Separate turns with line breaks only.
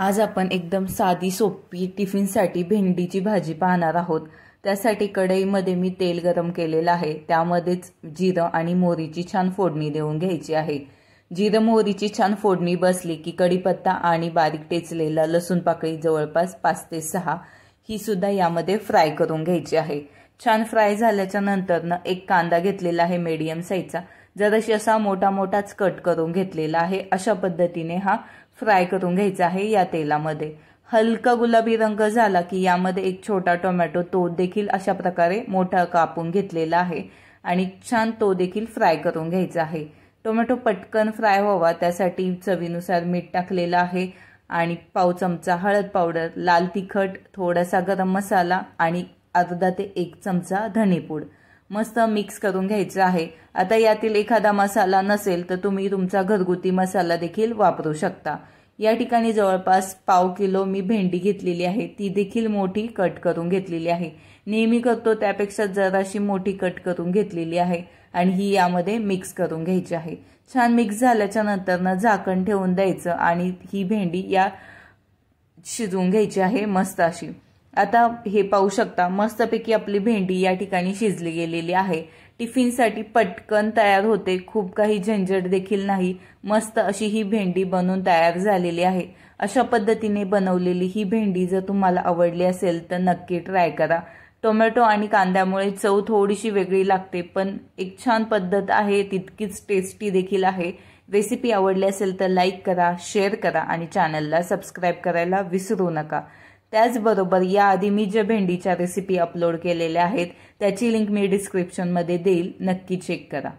आज आपण एकदम साधी सोपी टिफिनसाठी भेंडीची भाजी पाहणार आहोत त्यासाठी कढईमध्ये मी तेल गरम केलेलं आहे त्यामध्येच जिरं आणि मोहरीची छान फोडणी देऊन घ्यायची आहे जिरं मोहरीची छान फोडणी बसली की कढीपत्ता आणि बारीक टेचलेला लसूण पाकळी जवळपास पाच ते सहा ही सुद्धा यामध्ये फ्राय करून घ्यायची आहे छान फ्राय झाल्याच्या नंतरनं एक कांदा घेतलेला आहे मीडियम साईजचा जराशी असा मोठा मोठाच कट करून घेतलेला आहे अशा पद्धतीने हा फ्राय करून घ्यायचा आहे या तेलामध्ये हलका गुलाबी रंग झाला की यामध्ये एक छोटा टोमॅटो तो देखील अशा प्रकारे मोठा कापून घेतलेला आहे आणि छान तो देखील फ्राय करून घ्यायचा आहे टोमॅटो पटकन फ्राय व्हावा त्यासाठी चवीनुसार मीठ टाकलेलं आहे आणि पाव चमचा हळद पावडर लाल तिखट थोडासा गरम मसाला आणि अर्धा ते एक चमचा धनेपूड मस्त मिक्स करून घ्यायचं आहे आता यातील एखादा मसाला नसेल तर तुम्ही तुमचा घरगुती मसाला देखील वापरू शकता या ठिकाणी जवळपास पाव किलो मी भेंडी घेतलेली आहे ती देखील मोठी कट करून घेतलेली आहे नेहमी करतो त्यापेक्षा जराशी मोठी कट करून घेतलेली आहे आणि ही यामध्ये मिक्स करून घ्यायची आहे छान मिक्स झाल्याच्या ना झाकण ठेवून द्यायचं आणि ही भेंडी या शिजवून घ्यायची आहे मस्त अशी आता हे पाहू शकता मस्तपैकी आपली भेंडी या ठिकाणी शिजली गेलेली आहे टिफिनसाठी पटकन तयार होते खूप काही झंझट देखील नाही मस्त अशी ही भेंडी बनून तयार झालेली आहे अशा पद्धतीने बनवलेली ही भेंडी जर तुम्हाला आवडली असेल तर नक्की ट्राय करा टोमॅटो आणि कांद्यामुळे चव थोडीशी वेगळी लागते पण एक छान पद्धत आहे तितकीच टेस्टी देखील आहे रेसिपी आवडली असेल तर लाईक करा शेअर करा आणि चॅनलला सबस्क्राईब करायला विसरू नका त्याचबरोबर याआधी मी ज्या भेंडीच्या रेसिपी अपलोड केलेल्या आहेत त्याची लिंक मी डिस्क्रिप्शनमध्ये देईल नक्की चेक करा